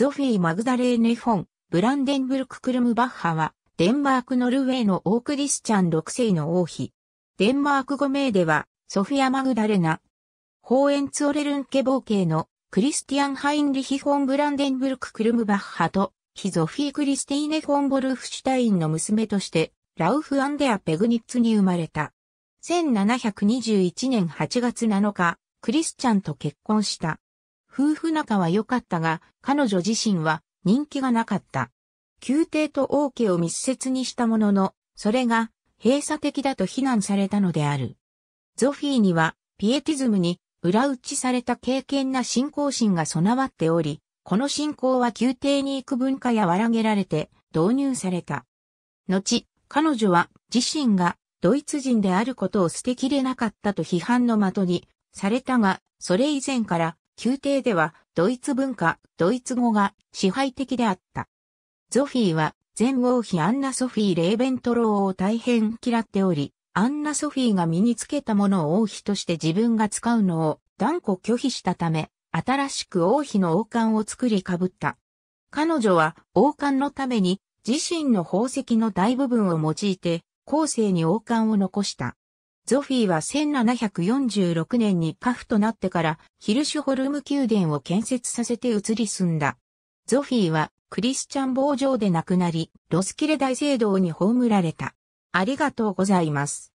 ゾフィー・マグダレーネ・フォン、ブランデンブルク・クルムバッハは、デンマーク・ノルウェーの王クリスチャン6世の王妃。デンマーク5名では、ソフィア・マグダレナ。ホーエンツオレルンケボーーのクリスティアン・ハインリヒ・フォン・ブランデンブルク・クルムバッハと、ヒゾフィー・クリスティーネ・フォン・ボルフシュタインの娘として、ラウフ・アンデア・ペグニッツに生まれた。1721年8月7日、クリスチャンと結婚した。夫婦仲は良かったが、彼女自身は人気がなかった。宮廷と王家を密接にしたものの、それが閉鎖的だと非難されたのである。ゾフィーには、ピエティズムに裏打ちされた敬虔な信仰心が備わっており、この信仰は宮廷に行く文化や和らげられて導入された。後、彼女は自身がドイツ人であることを捨てきれなかったと批判の的にされたが、それ以前から宮廷ではドイツ文化、ドイツ語が支配的であった。ゾフィーは前王妃アンナ・ソフィー・レーベントローを大変嫌っており、アンナ・ソフィーが身につけたものを王妃として自分が使うのを断固拒否したため、新しく王妃の王冠を作りかぶった。彼女は王冠のために自身の宝石の大部分を用いて後世に王冠を残した。ゾフィーは1746年に家父となってからヒルシュホルム宮殿を建設させて移り住んだ。ゾフィーはクリスチャン坊城で亡くなり、ロスキレ大聖堂に葬られた。ありがとうございます。